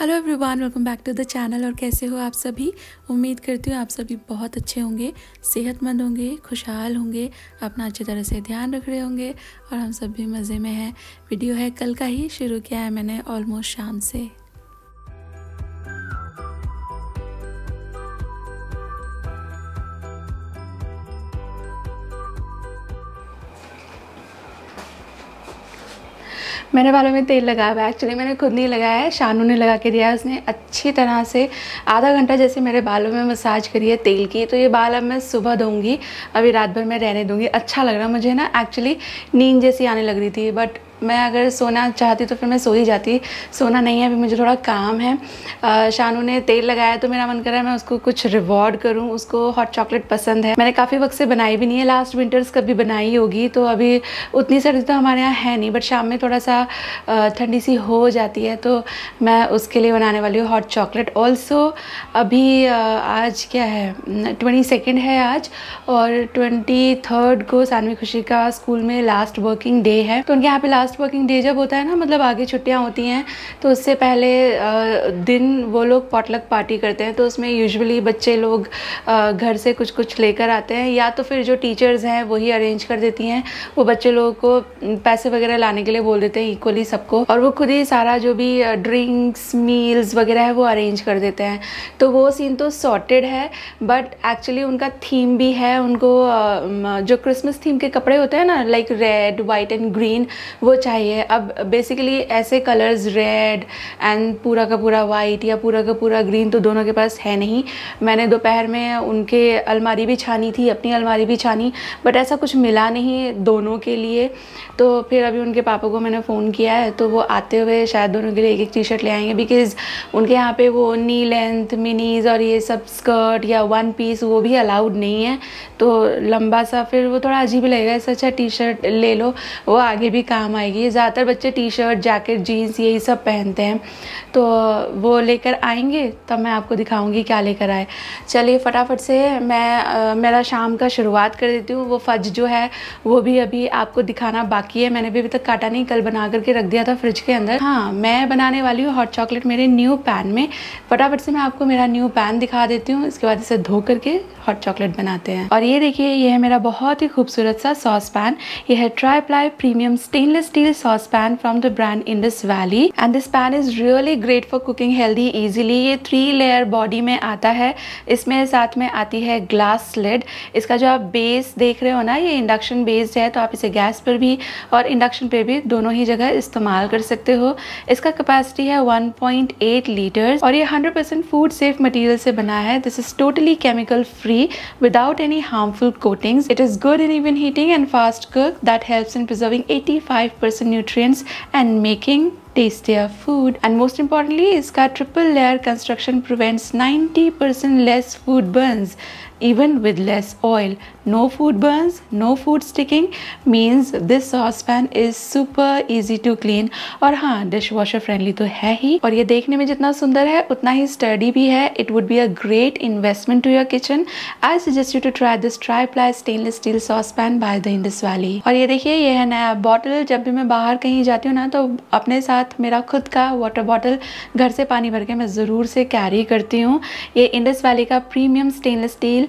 hello everyone welcome back to the channel और कैसे हो आप सभी उम्मीद करती हूँ आप सभी बहुत अच्छे होंगे सेहतमंद होंगे खुशहाल होंगे अपना अच्छी तरह से ध्यान रख रहे होंगे और हम सब भी मज़े में हैं वीडियो है कल का ही शुरू किया है मैंने ऑलमोस्ट शाम से मैंने बालों में तेल लगाया हुआ है एक्चुअली मैंने खुद नहीं लगाया है शानू ने लगा के दिया है उसने अच्छी तरह से आधा घंटा जैसे मेरे बालों में मसाज करी है तेल की तो ये बाल अब मैं सुबह दूँगी अभी रात भर मैं रहने दूँगी अच्छा लग रहा मुझे ना एक्चुअली नींद जैसी आने लग रही थी बट मैं अगर सोना चाहती तो फिर मैं सो ही जाती सोना नहीं है अभी मुझे थोड़ा काम है शानू ने तेल लगाया तो मेरा मन कर रहा है मैं उसको कुछ रिवॉर्ड करूँ उसको हॉट चॉकलेट पसंद है मैंने काफ़ी वक्त से बनाई भी नहीं है लास्ट विंटर्स कभी बनाई होगी तो अभी उतनी सर्दी तो हमारे यहाँ है नहीं बट शाम में थोड़ा सा ठंडी सी हो जाती है तो मैं उसके लिए बनाने वाली हूँ हॉट चॉकलेट ऑल्सो अभी आज क्या है ट्वेंटी सेकेंड है आज और ट्वेंटी थर्ड को सानवी खुशी का स्कूल में लास्ट वर्किंग डे है तो उनके यहाँ पर लास्ट लास्ट वर्किंग डे जब होता है ना मतलब आगे छुट्टियाँ होती हैं तो उससे पहले दिन वो लोग पॉटलक पार्टी करते हैं तो उसमें यूजुअली बच्चे लोग घर से कुछ कुछ लेकर आते हैं या तो फिर जो टीचर्स हैं वही अरेंज कर देती हैं वो बच्चे लोगों को पैसे वगैरह लाने के लिए बोल देते हैं इक्वली सबको और वो खुद ही सारा जो भी ड्रिंक्स मील्स वगैरह है वो अरेंज कर देते हैं तो वो सीन तो सॉर्टेड है बट एक्चुअली उनका थीम भी है उनको जो क्रिसमस थीम के कपड़े होते हैं ना like red white and green वो चाहिए अब बेसिकली ऐसे कलर्स रेड एंड पूरा का पूरा वाइट या पूरा का पूरा ग्रीन तो दोनों के पास है नहीं मैंने दोपहर में उनके अलमारी भी छानी थी अपनी अलमारी भी छानी बट ऐसा कुछ मिला नहीं दोनों के लिए तो फिर अभी उनके पापा को मैंने फ़ोन किया है तो वो आते हुए शायद दोनों के लिए एक एक टी शर्ट ले आएंगे बिकॉज़ उनके यहाँ पे वो नी लेंथ मिनीज़ और ये सब स्कर्ट या वन पीस वो भी अलाउड नहीं है तो लंबा सा फिर वो थोड़ा अजीब लगेगा ऐसा अच्छा टी शर्ट ले लो वो आगे भी काम आएगी आएगी ज़्यादातर बच्चे टी शर्ट जैकेट जीन्स यही सब पहनते हैं तो वो लेकर आएंगे तब मैं आपको दिखाऊंगी क्या लेकर आए चलिए फटाफट से मैं आ, मेरा शाम का शुरुआत कर देती हूँ वो फज जो है वो भी अभी आपको दिखाना बाकी है मैंने भी अभी तक काटा नहीं कल बना करके रख दिया था फ्रिज के अंदर हाँ मैं बनाने वाली हूँ हॉट चॉकलेट मेरे न्यू पैन में फटाफट से मैं आपको मेरा न्यू पैन दिखा देती हूँ इसके बाद इसे धो करके हॉट चॉकलेट बनाते हैं और ये देखिए ये है मेरा बहुत ही खूबसूरत सा सॉस पैन ये है tri ply premium stainless steel steel saucepan from the brand Indus Valley and this pan is really great for cooking healthy easily ये three layer body में आता है इसमें साथ में आती है glass lid इसका जो आप base देख रहे हो ना ये induction based है तो आप इसे gas पर भी और induction पे भी दोनों ही जगह इस्तेमाल कर सकते हो इसका capacity है 1.8 लीटर और ये 100% फूड सेफ मटेरियल से बना है this is totally chemical free without any harmful coatings it is good in even heating and fast cook that helps in preserving 85% and nutrients and making tastier food and most importantly इसका triple layer construction prevents 90% less food burns even with less oil no food burns no food sticking means this saucepan is super easy to clean और हाँ dish washer friendly तो है ही और ये देखने में जितना सुंदर है उतना ही स्टडी भी है it would be a great investment to your kitchen I suggest you to try this tri ply stainless steel saucepan by the Indus Valley और ये देखिए ये है नया बॉटल जब भी मैं बाहर कहीं जाती हूँ ना तो अपने साथ मेरा खुद का वाटर बॉटल घर से पानी भर के मैं ज़रूर से कैरी करती हूँ ये इंडस वैली का premium stainless steel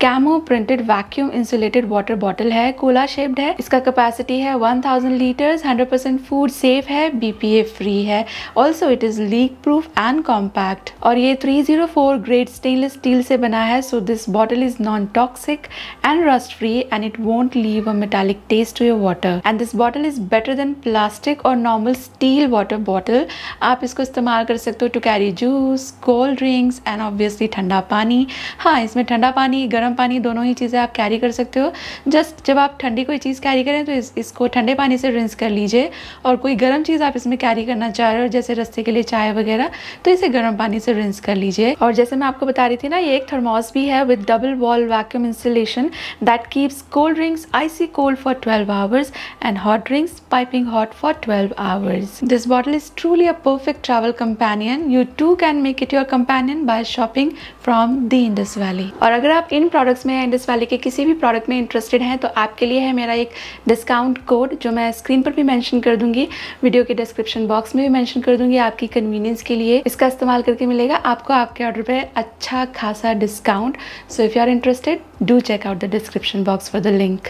camo printed vacuum insulated water bottle है कोला शेप्ड है इसका कैपेसिटी है 1000 थाउजेंड लीटर्स 100% फूड सेफ है बीपीए फ्री है also it is leak proof and compact और ये 304 ग्रेड स्टेनलेस स्टील से बना है so this bottle is non toxic and rust free and it won't leave a metallic taste to your water and this bottle is better than plastic और normal steel water bottle आप इसको इस्तेमाल कर सकते हो to carry juice cold drinks and obviously ठंडा पानी हाँ इसमें ठंडा पानी गर्म गर्म पानी दोनों ही चीज़ें आप कैरी कर सकते हो जस्ट जब आप ठंडी कोई चीज़ कैरी करें तो इस, इसको ठंडे पानी से रिंस कर लीजिए और कोई गर्म चीज़ आप इसमें कैरी करना चाह रहे हो जैसे रस्ते के लिए चाय वगैरह तो इसे गर्म पानी से रिंस कर लीजिए और जैसे मैं आपको बता रही थी ना ये एक थर्मोस भी है with double wall vacuum installation that keeps cold drinks icy cold for twelve hours and hot drinks piping hot for twelve hours this bottle is truly a perfect travel companion you too can make it your companion by shopping from the Indus Valley और अगर आप इन products में Indus Valley के किसी भी product में interested हैं तो आपके लिए है मेरा एक डिस्काउंट कोड जो मैं स्क्रीन पर भी मैंशन कर दूँगी वीडियो के डिस्क्रिप्शन बॉक्स में भी मैंशन कर दूँगी आपकी कन्वीनियंस के लिए इसका इस्तेमाल करके मिलेगा आपको आपके ऑर्डर पर अच्छा खासा discount so if you are interested do check out the description box for the link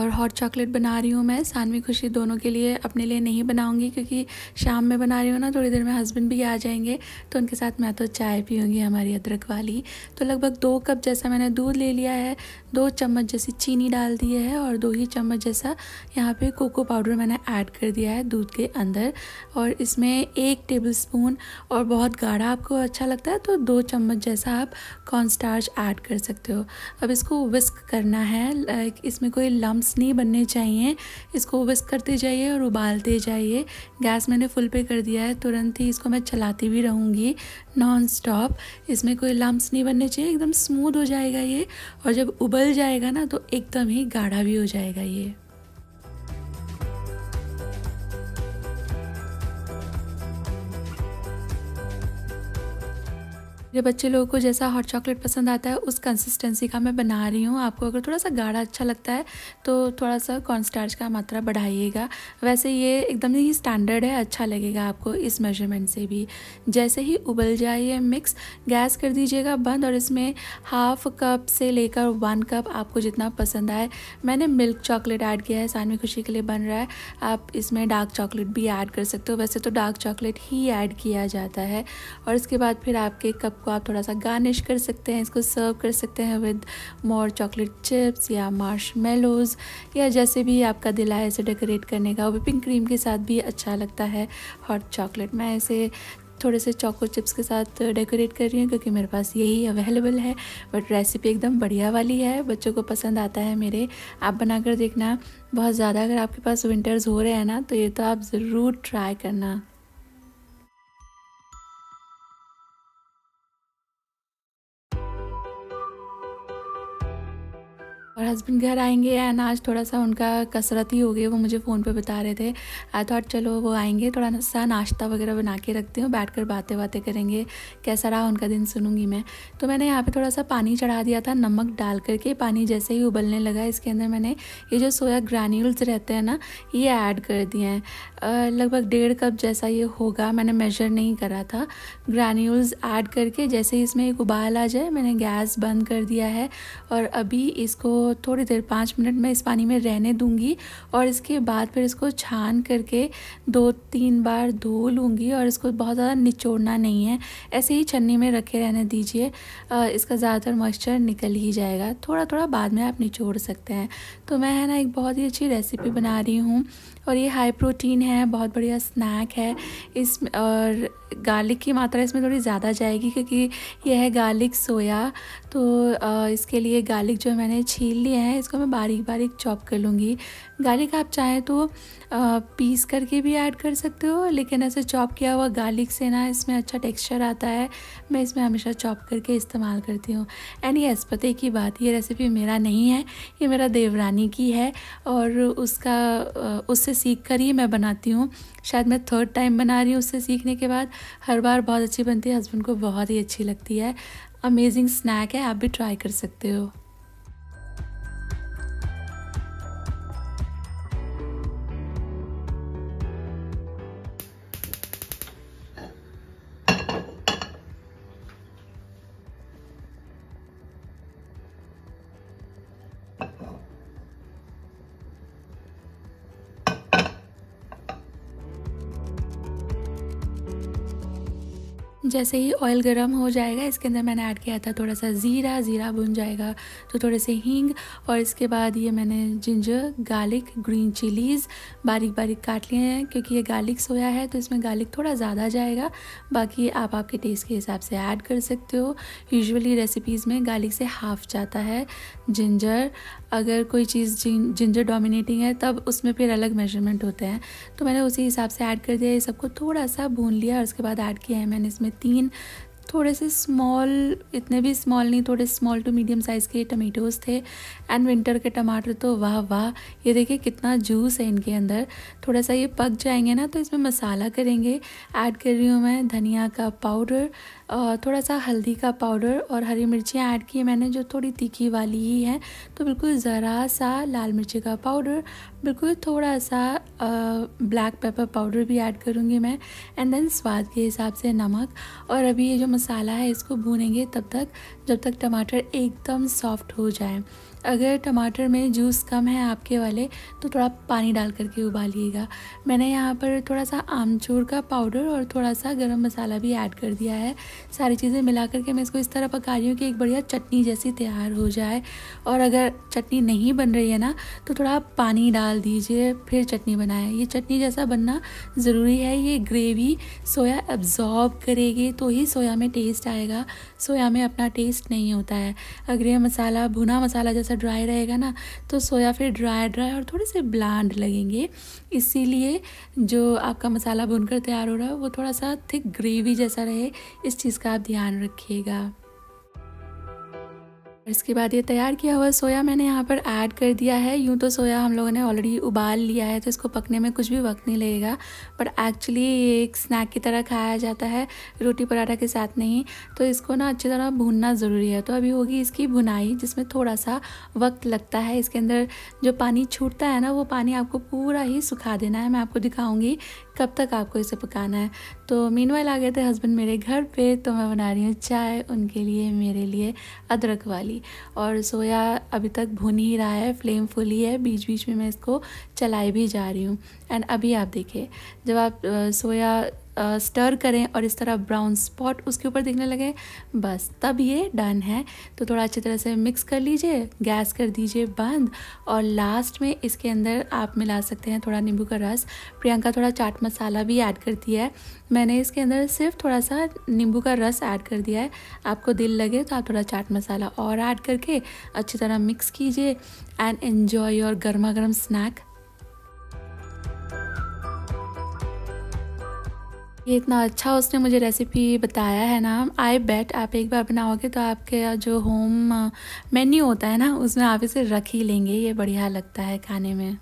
और हॉट चॉकलेट बना रही हूँ मैं सानवी खुशी दोनों के लिए अपने लिए नहीं बनाऊँगी क्योंकि शाम में बना रही हूँ ना थोड़ी देर में हस्बैंड भी आ जाएंगे तो उनके साथ मैं तो चाय पीऊँगी हमारी अदरक वाली तो लगभग दो कप जैसा मैंने दूध ले लिया है दो चम्मच जैसी चीनी डाल दी है और दो ही चम्मच जैसा यहाँ पर कोको पाउडर मैंने ऐड कर दिया है दूध के अंदर और इसमें एक टेबल स्पून और बहुत गाढ़ा आपको अच्छा लगता है तो दो चम्मच जैसा आप कॉर्न स्टार्च ऐड कर सकते हो अब इसको विस्क करना है इसमें कोई लम्स lumps नहीं बनने चाहिए इसको विस्क करते जाइए और उबालते जाइए गैस मैंने फुल पे कर दिया है तुरंत ही इसको मैं चलाती भी रहूँगी नॉन स्टॉप इसमें कोई लम्ब नहीं बनने चाहिए एकदम स्मूथ हो जाएगा ये और जब उबल जाएगा ना तो एकदम ही गाढ़ा भी हो जाएगा ये मेरे बच्चे लोगों को जैसा हॉट चॉकलेट पसंद आता है उस कंसिस्टेंसी का मैं बना रही हूँ आपको अगर थोड़ा सा गाढ़ा अच्छा लगता है तो थोड़ा सा कॉर्नस्टार्च का मात्रा बढ़ाइएगा वैसे ये एकदम ही स्टैंडर्ड है अच्छा लगेगा आपको इस मेजरमेंट से भी जैसे ही उबल जाए ये मिक्स गैस कर दीजिएगा बंद और इसमें हाफ कप से लेकर वन कप आपको जितना पसंद आए मैंने मिल्क चॉकलेट ऐड किया है सानवी खुशी के लिए बन रहा है आप इसमें डार्क चॉकलेट भी ऐड कर सकते हो वैसे तो डार्क चॉकलेट ही ऐड किया जाता है और इसके बाद फिर आपके कप को आप थोड़ा सा गार्निश कर सकते हैं इसको सर्व कर सकते हैं विद मोर चॉकलेट चिप्स या मार्श या जैसे भी आपका दिल है इसे डेकोरेट करने का विपिंग क्रीम के साथ भी अच्छा लगता है हॉट चॉकलेट मैं इसे थोड़े से चॉको चिप्स के साथ डेकोरेट कर रही हूँ क्योंकि मेरे पास यही अवेलेबल है बट रेसिपी एकदम बढ़िया वाली है बच्चों को पसंद आता है मेरे आप बनाकर देखना बहुत ज़्यादा अगर आपके पास विंटर्स हो रहे हैं ना तो ये तो आप ज़रूर ट्राई करना हस्बैंड घर आएंगे एंड आज थोड़ा सा उनका कसरत ही हो गई वो मुझे फ़ोन पे बता रहे थे आई थॉट चलो वो आएंगे थोड़ा सा नाश्ता वगैरह बना के रखते हूँ बैठ कर बातें बातें करेंगे कैसा रहा उनका दिन सुनूंगी मैं तो मैंने यहाँ पे थोड़ा सा पानी चढ़ा दिया था नमक डाल करके पानी जैसे ही उबलने लगा इसके अंदर मैंने ये जो सोया ग्रैन्यूल्स रहते हैं ना ये ऐड कर दिए हैं लगभग डेढ़ कप जैसा ये होगा मैंने मेजर नहीं करा था ग्रैन्यूल्स ऐड करके जैसे ही इसमें एक उबाल आ जाए मैंने गैस बंद कर दिया है और अभी इसको थोड़ी देर पाँच मिनट मैं इस पानी में रहने दूँगी और इसके बाद फिर इसको छान करके दो तीन बार धो लूँगी और इसको बहुत ज़्यादा निचोड़ना नहीं है ऐसे ही छन्नी में रखे रहने दीजिए इसका ज़्यादातर मॉइस्चर निकल ही जाएगा थोड़ा थोड़ा बाद में आप निचोड़ सकते हैं तो मैं है ना एक बहुत ही अच्छी रेसिपी बना रही हूँ और ये हाई प्रोटीन है बहुत बढ़िया स्नैक है इस और गार्लिक की मात्रा इसमें थोड़ी ज़्यादा जाएगी क्योंकि यह है गार्लिक सोया तो इसके लिए गार्लिक जो मैंने छील लिए हैं इसको मैं बारीक बारीक चॉप कर लूँगी गार्लिक आप चाहें तो पीस करके भी ऐड कर सकते हो लेकिन ऐसे चॉप किया हुआ गार्लिक से ना इसमें अच्छा टेक्सचर आता है मैं इसमें हमेशा चॉप करके इस्तेमाल करती हूँ एंड यस पते की बात ये रेसिपी मेरा नहीं है ये मेरा देवरानी की है और उसका उससे सीख कर ही मैं बनाती हूँ शायद मैं थर्ड टाइम बना रही हूँ उससे सीखने के बाद हर बार बहुत अच्छी बनती है हस्बैंड को बहुत ही अच्छी लगती है अमेजिंग स्नैक है आप भी ट्राई कर सकते हो जैसे ही ऑयल गर्म हो जाएगा इसके अंदर मैंने ऐड किया था थोड़ा सा ज़ीरा ज़ीरा भुन जाएगा तो थोड़े से हींग और इसके बाद ये मैंने जिंजर गार्लिक ग्रीन चिलीज़ बारीक बारीक काट लिए हैं क्योंकि ये गार्लिक सोया है तो इसमें गार्लिक थोड़ा ज़्यादा जाएगा बाकी आप आपके टेस्ट के हिसाब से ऐड कर सकते हो यूजली रेसिपीज़ में गार्लिक से हाफ जाता है जिंजर अगर कोई चीज़ जिंजर डोमिनेटिंग है तब उसमें फिर अलग मेजरमेंट होते हैं तो मैंने उसी हिसाब से ऐड कर दिया ये सबको थोड़ा सा भून लिया और उसके बाद ऐड किया है मैंने इसमें तीन थोड़े से स्मॉल इतने भी स्मॉल नहीं थोड़े स्मॉल टू मीडियम साइज़ के टमेटोज़ थे एंड विंटर के टमाटर तो वाह वाह ये देखिए कितना जूस है इनके अंदर थोड़ा सा ये पक जाएंगे ना तो इसमें मसाला करेंगे ऐड कर रही हूँ मैं धनिया का पाउडर थोड़ा सा हल्दी का पाउडर और हरी मिर्चियाँ ऐड की मैंने जो थोड़ी तीखी वाली ही है तो बिल्कुल ज़रा सा लाल मिर्ची का पाउडर बिल्कुल थोड़ा सा ब्लैक पेपर पाउडर भी ऐड करूँगी मैं एंड देन स्वाद के हिसाब से नमक और अभी ये जो मसाला है इसको भूनेंगे तब तक जब तक टमाटर एकदम सॉफ्ट हो जाए अगर टमाटर में जूस कम है आपके वाले तो थोड़ा पानी डाल करके उबालिएगा मैंने यहाँ पर थोड़ा सा आमचूर का पाउडर और थोड़ा सा गरम मसाला भी ऐड कर दिया है सारी चीज़ें मिला करके मैं इसको इस तरह पका रही हूँ कि एक बढ़िया चटनी जैसी तैयार हो जाए और अगर चटनी नहीं बन रही है ना तो थोड़ा पानी डाल दीजिए फिर चटनी बनाए ये चटनी जैसा बनना ज़रूरी है ये ग्रेवी सोया एब्जॉर्ब करेगी तो ही सोया में टेस्ट आएगा सोया में अपना टेस्ट नहीं होता है अगर ये मसाला भुना मसाला जैसा सा ड्राई रहेगा ना तो सोया फिर ड्राई ड्राई और थोड़े से ब्लांड लगेंगे इसीलिए जो आपका मसाला भुनकर तैयार हो रहा है वो थोड़ा सा थिक ग्रेवी जैसा रहे इस चीज़ का आप ध्यान रखिएगा इसके बाद ये तैयार किया हुआ सोया मैंने यहाँ पर ऐड कर दिया है यूँ तो सोया हम लोगों ने ऑलरेडी उबाल लिया है तो इसको पकने में कुछ भी वक्त नहीं लगेगा पर एक्चुअली ये एक स्नैक की तरह खाया जाता है रोटी पराठा के साथ नहीं तो इसको ना अच्छी तरह भूनना ज़रूरी है तो अभी होगी इसकी भुनाई जिसमें थोड़ा सा वक्त लगता है इसके अंदर जो पानी छूटता है ना वो पानी आपको पूरा ही सुखा देना है मैं आपको दिखाऊँगी कब तक आपको इसे पकाना है तो मीन आ गए थे हस्बैंड मेरे घर पे तो मैं बना रही हूँ चाय उनके लिए मेरे लिए अदरक वाली और सोया अभी तक भुन ही रहा है फ्लेम फुल ही है बीच बीच में मैं इसको चलाई भी जा रही हूँ एंड अभी आप देखिए जब आप सोया स्टर करें और इस तरह ब्राउन स्पॉट उसके ऊपर दिखने लगे बस तब ये डन है तो थोड़ा अच्छी तरह से मिक्स कर लीजिए गैस कर दीजिए बंद और लास्ट में इसके अंदर आप मिला सकते हैं थोड़ा नींबू का रस प्रियंका थोड़ा चाट मसाला भी ऐड करती है मैंने इसके अंदर सिर्फ थोड़ा सा नींबू का रस ऐड कर दिया है आपको दिल लगे तो आप थोड़ा चाट मसाला और ऐड करके अच्छी तरह मिक्स कीजिए एंड एन्जॉय योर गर्मा गर्म स्नैक ये इतना अच्छा उसने मुझे रेसिपी बताया है ना आई बेट आप एक बार बनाओगे तो आपके जो होम मेन्यू होता है ना उसमें आप इसे रख ही लेंगे ये बढ़िया लगता है खाने में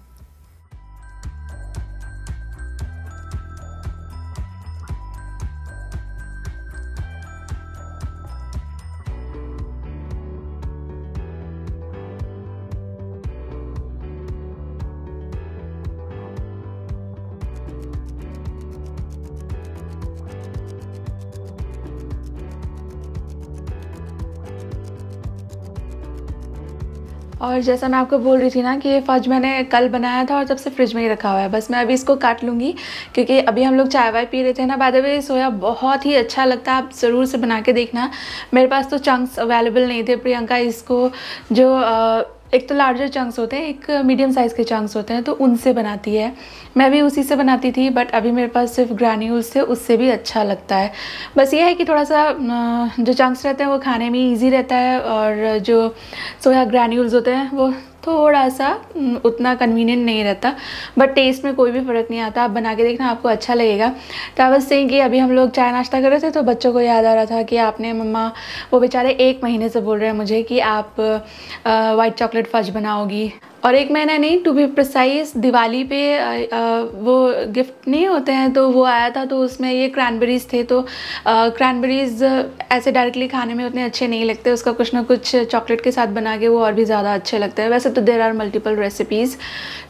और जैसा मैं आपको बोल रही थी ना कि ये फज मैंने कल बनाया था और तब से फ्रिज में ही रखा हुआ है बस मैं अभी इसको काट लूँगी क्योंकि अभी हम लोग चाय वाय पी रहे थे ना बाद में सोया बहुत ही अच्छा लगता है आप ज़रूर से बना के देखना मेरे पास तो चंक्स अवेलेबल नहीं थे प्रियंका इसको जो आ, एक तो लार्जर चंक्स होते हैं एक मीडियम साइज़ के चंक्स होते हैं तो उनसे बनाती है मैं भी उसी से बनाती थी बट अभी मेरे पास सिर्फ ग्रैन्यूल्स थे उससे भी अच्छा लगता है बस ये है कि थोड़ा सा जो चंक्स रहते हैं वो खाने में ईजी रहता है और जो सोया ग्रैन्यूल्स होते हैं वो थोड़ा सा उतना कन्वीनियंट नहीं रहता बट टेस्ट में कोई भी फ़र्क नहीं आता आप बना के देखना आपको अच्छा लगेगा तो आई वॉज कि अभी हम लोग चाय नाश्ता कर रहे थे तो बच्चों को याद आ रहा था कि आपने मम्मा वो बेचारे एक महीने से बोल रहे हैं मुझे कि आप वाइट चॉकलेट फज बनाओगी और एक महीना नहीं टू बी प्रिसाइज दिवाली पे वो गिफ्ट नहीं होते हैं तो वो आया था तो उसमें ये क्रैनबेरीज थे तो क्रैनबेरीज ऐसे डायरेक्टली खाने में उतने अच्छे नहीं लगते उसका कुछ ना कुछ चॉकलेट के साथ बना के वो और भी ज़्यादा अच्छे लगते हैं वैसे तो देर आर मल्टीपल रेसिपीज़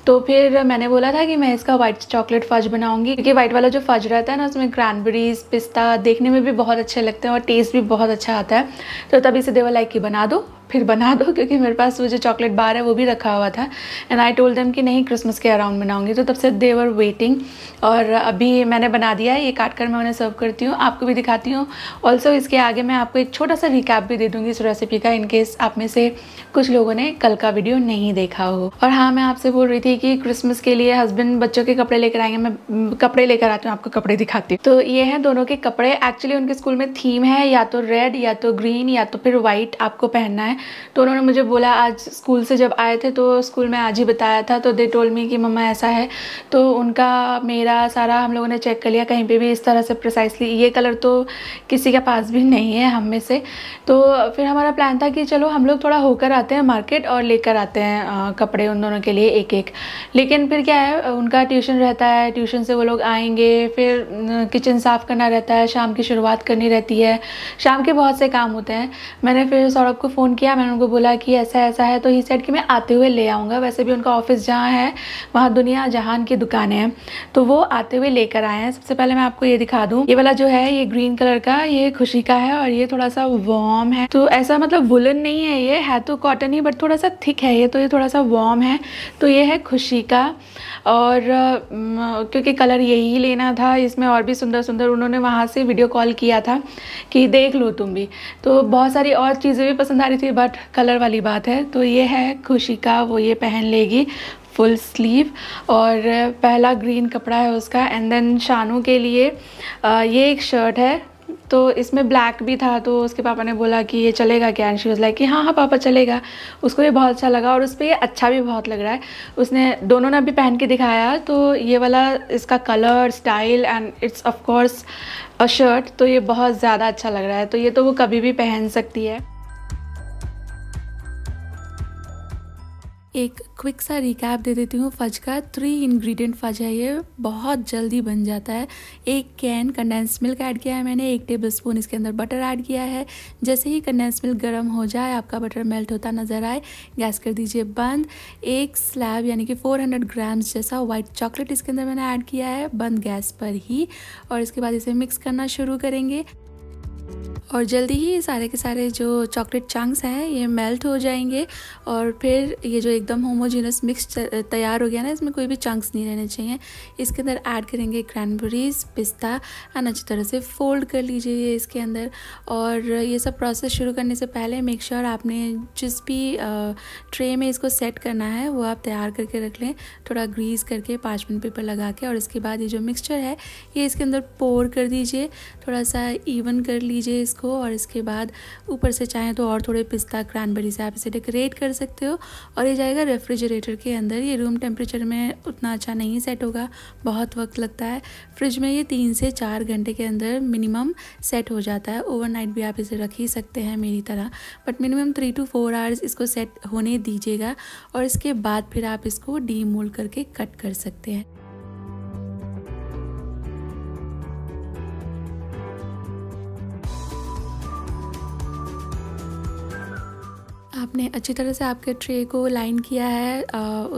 तो फिर मैंने बोला था कि मैं इसका वाइट चॉकलेट फज बनाऊँगी क्योंकि वाइट वाला जो फज रहता है ना उसमें क्रैनबेरीज पिस्ता देखने में भी बहुत अच्छे लगते हैं और टेस्ट भी बहुत अच्छा आता है तो तभी से देवा लाइक ही बना दो फिर बना दो क्योंकि मेरे पास वो जो चॉकलेट बार है वो भी रखा हुआ था एंड आई टोल्ड देम कि नहीं क्रिसमस के अराउंड बनाऊंगी तो तब से दे वर वेटिंग और अभी मैंने बना दिया है ये काट कर मैं उन्हें सर्व करती हूँ आपको भी दिखाती हूँ ऑल्सो इसके आगे मैं आपको एक छोटा सा रिकैप भी दे दूँगी इस रेसिपी का इनकेस आप में से कुछ लोगों ने कल का वीडियो नहीं देखा हो और हाँ मैं आपसे बोल रही थी कि क्रिसमस के लिए हस्बैंड बच्चों के कपड़े लेकर आएंगे मैं कपड़े लेकर आती हूँ आपको कपड़े दिखाती हूँ तो ये हैं दोनों के कपड़े एक्चुअली उनके स्कूल में थीम है या तो रेड या तो ग्रीन या तो फिर वाइट आपको पहनना है तो उन्होंने मुझे बोला आज स्कूल से जब आए थे तो स्कूल में आज ही बताया था तो दे टोल मी कि मम्मा ऐसा है तो उनका मेरा सारा हम लोगों ने चेक कर लिया कहीं पे भी इस तरह से प्रिसाइसली ये कलर तो किसी के पास भी नहीं है हम में से तो फिर हमारा प्लान था कि चलो हम लोग थोड़ा होकर आते हैं मार्केट और लेकर आते हैं कपड़े उन दोनों के लिए एक एक लेकिन फिर क्या है उनका ट्यूशन रहता है ट्यूशन से वो लोग आएंगे फिर किचन साफ़ करना रहता है शाम की शुरुआत करनी रहती है शाम के बहुत से काम होते हैं मैंने फिर सौरभ को फ़ोन किया किया मैंने उनको बोला कि ऐसा ऐसा है तो ही सेट कि मैं आते हुए ले आऊँगा वैसे भी उनका ऑफिस जहाँ है वहाँ दुनिया जहान की दुकान है तो वो आते हुए लेकर आए हैं सबसे पहले मैं आपको ये दिखा दूँ ये वाला जो है ये ग्रीन कलर का ये खुशी का है और ये थोड़ा सा वॉर्म है तो ऐसा मतलब वुलन नहीं है ये है तो कॉटन ही बट थोड़ा सा थिक है ये तो ये थोड़ा सा वॉर्म है तो ये है खुशी का और क्योंकि कलर यही लेना था इसमें और भी सुंदर सुंदर उन्होंने वहाँ से वीडियो कॉल किया था कि देख लो तुम भी तो बहुत सारी और चीज़ें भी पसंद आ रही थी बट कलर वाली बात है तो ये है खुशी का वो ये पहन लेगी फुल स्लीव और पहला ग्रीन कपड़ा है उसका एंड देन शानू के लिए ये एक शर्ट है तो इसमें ब्लैक भी था तो उसके पापा ने बोला कि ये चलेगा क्या एंड शी वॉज लाइक कि हाँ हाँ पापा चलेगा उसको ये बहुत अच्छा लगा और उस पर ये अच्छा भी बहुत लग रहा है उसने दोनों ने अभी पहन के दिखाया तो ये वाला इसका colour style and it's of course a shirt तो ये बहुत ज़्यादा अच्छा लग रहा है तो ये तो वो कभी भी पहन सकती है एक क्विक सा रिकैप दे देती हूँ फज का थ्री इंग्रेडिएंट फज है ये बहुत जल्दी बन जाता है एक कैन कंडेंस मिल्क ऐड किया है मैंने एक टेबल स्पून इसके अंदर बटर ऐड किया है जैसे ही कंडेंस मिल्क गर्म हो जाए आपका बटर मेल्ट होता नज़र आए गैस कर दीजिए बंद एक स्लैब यानी कि 400 ग्राम्स जैसा वाइट चॉकलेट इसके अंदर मैंने ऐड किया है बंद गैस पर ही और इसके बाद इसे मिक्स करना शुरू करेंगे और जल्दी ही ये सारे के सारे जो चॉकलेट चंक्स हैं ये मेल्ट हो जाएंगे और फिर ये जो एकदम होमोजीनस मिक्स तैयार हो गया ना इसमें कोई भी चंक्स नहीं रहने चाहिए इसके अंदर ऐड करेंगे क्रैनबेरीज पिस्ता एंड अच्छी तरह से फोल्ड कर लीजिए ये इसके अंदर और ये सब प्रोसेस शुरू करने से पहले मेक श्योर sure आपने जिस भी ट्रे में इसको सेट करना है वो आप तैयार करके रख लें थोड़ा ग्रीस करके पार्चमेंट पेपर लगा के और इसके बाद ये जो मिक्सचर है ये इसके अंदर पोर कर दीजिए थोड़ा सा इवन कर लीजिए लीजिए इसको और इसके बाद ऊपर से चाहें तो और थोड़े पिस्ता क्रैनबेरी से आप इसे डेकोरेट कर सकते हो और ये जाएगा रेफ्रिजरेटर के अंदर ये रूम टेम्परेचर में उतना अच्छा नहीं सेट होगा बहुत वक्त लगता है फ्रिज में ये तीन से चार घंटे के अंदर मिनिमम सेट हो जाता है ओवरनाइट भी आप इसे रख ही सकते हैं मेरी तरह but minimum three to four hours इसको सेट होने दीजिएगा और इसके बाद फिर आप इसको डी करके कट कर सकते हैं आपने अच्छी तरह से आपके ट्रे को लाइन किया है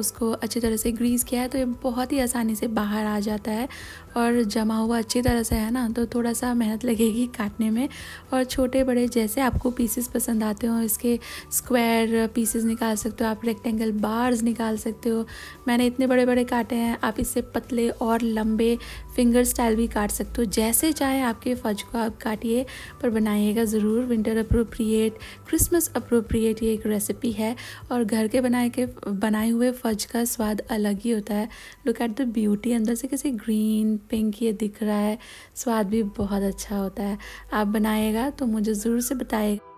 उसको अच्छी तरह से ग्रीस किया है तो ये बहुत ही आसानी से बाहर आ जाता है और जमा हुआ अच्छी तरह से है ना तो थोड़ा सा मेहनत लगेगी काटने में और छोटे बड़े जैसे आपको पीसेस पसंद आते हो इसके स्क्वायर पीसेस निकाल सकते हो आप रेक्टेंगल बार्स निकाल सकते हो मैंने इतने बड़े बड़े काटे हैं आप इससे पतले और लंबे फिंगर स्टाइल भी काट सकते हो जैसे चाहे आपके फज को आप काटिए पर बनाइएगा ज़रूर विंटर अप्रोप्रिएट क्रिसमस अप्रोप्रिएट ये एक रेसिपी है और घर के बनाए के बनाए हुए फज का स्वाद अलग ही होता है लुक एट द ब्यूटी अंदर से कैसे ग्रीन पिंक ये दिख रहा है स्वाद भी बहुत अच्छा होता है आप बनाएगा तो मुझे ज़रूर से बताएगा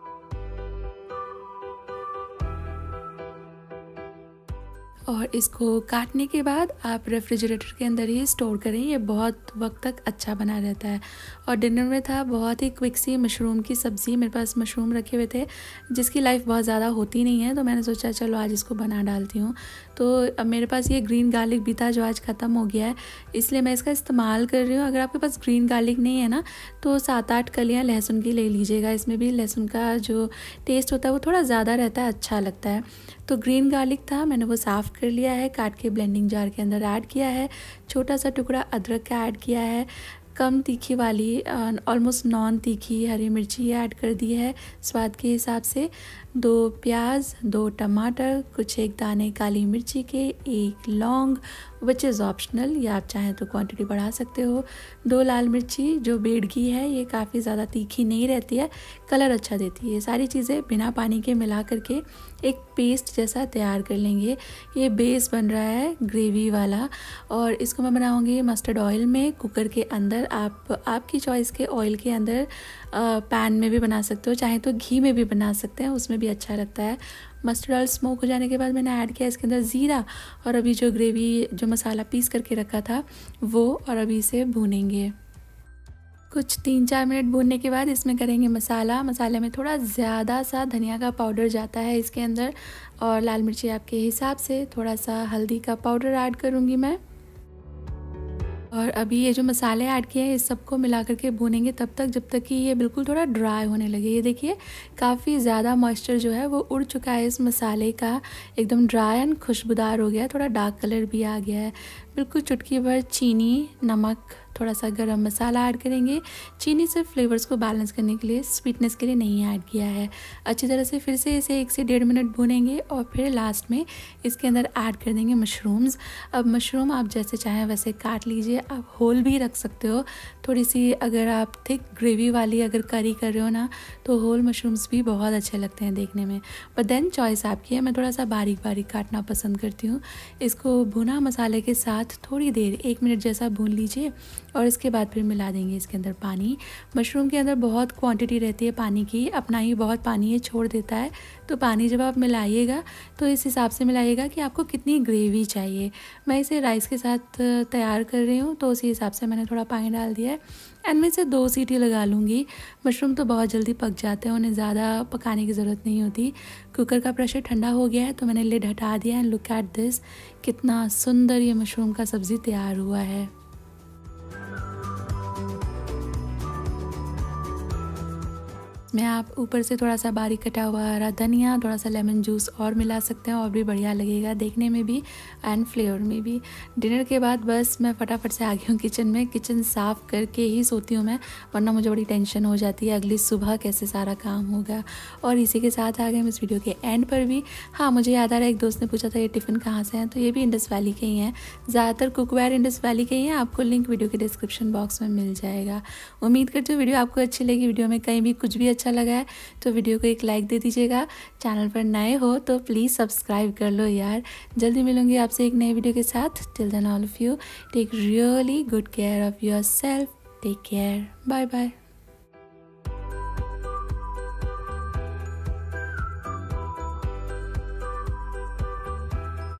और इसको काटने के बाद आप रेफ्रिजरेटर के अंदर ही स्टोर करें ये बहुत वक्त तक अच्छा बना रहता है और डिनर में था बहुत ही क्विक सी मशरूम की सब्ज़ी मेरे पास मशरूम रखे हुए थे जिसकी लाइफ बहुत ज़्यादा होती नहीं है तो मैंने सोचा चलो आज इसको बना डालती हूँ तो अब मेरे पास ये ग्रीन गार्लिक भी था जो आज ख़त्म हो गया है इसलिए मैं इसका इस्तेमाल कर रही हूँ अगर आपके पास ग्रीन गार्लिक नहीं है ना तो सात आठ कलियाँ लहसुन की ले लीजिएगा इसमें भी लहसुन का जो टेस्ट होता है वो थोड़ा ज़्यादा रहता है अच्छा लगता है तो ग्रीन गार्लिक था मैंने वो साफ़ कर लिया है काट के ब्लेंडिंग जार के अंदर ऐड किया है छोटा सा टुकड़ा अदरक का ऐड किया है कम तीखी वाली ऑलमोस्ट नॉन तीखी हरी मिर्ची ऐड कर दी है स्वाद के हिसाब से दो प्याज दो टमाटर कुछ एक दाने काली मिर्ची के एक लौंग विच इज़ ऑप्शनल या आप चाहें तो क्वांटिटी बढ़ा सकते हो दो लाल मिर्ची जो बेड़ की है ये काफ़ी ज़्यादा तीखी नहीं रहती है कलर अच्छा देती है ये सारी चीज़ें बिना पानी के मिला करके एक पेस्ट जैसा तैयार कर लेंगे ये बेस बन रहा है ग्रेवी वाला और इसको मैं बनाऊँगी मस्टर्ड ऑयल में कुकर के अंदर आप आपकी चॉइस के ऑयल के अंदर पैन में भी बना सकते हो चाहे तो घी में भी बना सकते हैं उसमें भी अच्छा लगता है मस्टर्ड ऑयल स्मोक हो जाने के बाद मैंने ऐड किया इसके अंदर ज़ीरा और अभी जो ग्रेवी जो मसाला पीस करके रखा था वो और अभी इसे भूनेंगे कुछ तीन चार मिनट भूनने के बाद इसमें करेंगे मसाला मसाले में थोड़ा ज़्यादा सा धनिया का पाउडर जाता है इसके अंदर और लाल मिर्ची आपके हिसाब से थोड़ा सा हल्दी का पाउडर ऐड करूँगी मैं और अभी ये जो मसाले ऐड किए हैं इस सबको मिला करके भूनेंगे तब तक जब तक कि ये बिल्कुल थोड़ा ड्राई होने लगे ये देखिए काफ़ी ज़्यादा मॉइस्चर जो है वो उड़ चुका है इस मसाले का एकदम ड्राई एंड खुशबूदार हो गया है थोड़ा डार्क कलर भी आ गया है बिल्कुल चुटकी भर चीनी नमक थोड़ा सा गरम मसाला ऐड करेंगे चीनी सिर्फ फ्लेवर्स को बैलेंस करने के लिए स्वीटनेस के लिए नहीं ऐड किया है अच्छी तरह से फिर से इसे एक से डेढ़ मिनट भूनेंगे और फिर लास्ट में इसके अंदर ऐड कर देंगे मशरूम्स अब मशरूम आप जैसे चाहें वैसे काट लीजिए आप होल भी रख सकते हो थोड़ी सी अगर आप थिक ग्रेवी वाली अगर करी कर रहे हो ना तो होल मशरूम्स भी बहुत अच्छे लगते हैं देखने में बट देन चॉइस आपकी है मैं थोड़ा सा बारीक बारीक काटना पसंद करती हूँ इसको भुना मसाले के साथ साथ थोड़ी देर एक मिनट जैसा भून लीजिए और इसके बाद फिर मिला देंगे इसके अंदर पानी मशरूम के अंदर बहुत क्वांटिटी रहती है पानी की अपना ही बहुत पानी ये छोड़ देता है तो पानी जब आप मिलाइएगा तो इस हिसाब से मिलाइएगा कि आपको कितनी ग्रेवी चाहिए मैं इसे राइस के साथ तैयार कर रही हूँ तो उसी हिसाब से मैंने थोड़ा पानी डाल दिया है एंड मैं इसे दो सीटी लगा लूँगी मशरूम तो बहुत जल्दी पक जाते हैं उन्हें ज़्यादा पकाने की ज़रूरत नहीं होती कुकर का प्रेशर ठंडा हो गया है तो मैंने लिड हटा दिया एंड लुक एट दिस कितना सुंदर ये मशरूम का सब्ज़ी तैयार हुआ है इसमें आप ऊपर से थोड़ा सा बारीक कटा हुआ हरा धनिया थोड़ा सा लेमन जूस और मिला सकते हैं और भी बढ़िया लगेगा देखने में भी एंड फ्लेवर में भी डिनर के बाद बस मैं फटाफट से आ गई हूँ किचन में किचन साफ़ करके ही सोती हूँ मैं वरना मुझे बड़ी टेंशन हो जाती है अगली सुबह कैसे सारा काम होगा और इसी के साथ आ गए हम इस वीडियो के एंड पर भी हाँ मुझे याद आ रहा है एक दोस्त ने पूछा था ये टिफ़िन कहाँ से हैं तो ये भी इंडस वैली के ही हैं ज़्यादातर कुकवेयर इंडस वैली के ही हैं आपको लिंक वीडियो के डिस्क्रिप्शन बॉक्स में मिल जाएगा उम्मीद करती हूँ वीडियो आपको अच्छी लगी वीडियो में कहीं भी कुछ भी अच्छा अच्छा लगा है तो वीडियो को एक लाइक दे दीजिएगा चैनल पर नए हो तो प्लीज़ सब्सक्राइब कर लो यार जल्दी मिलूंगी आपसे एक नए वीडियो के साथ till then all of you take really good care of your self take care bye bye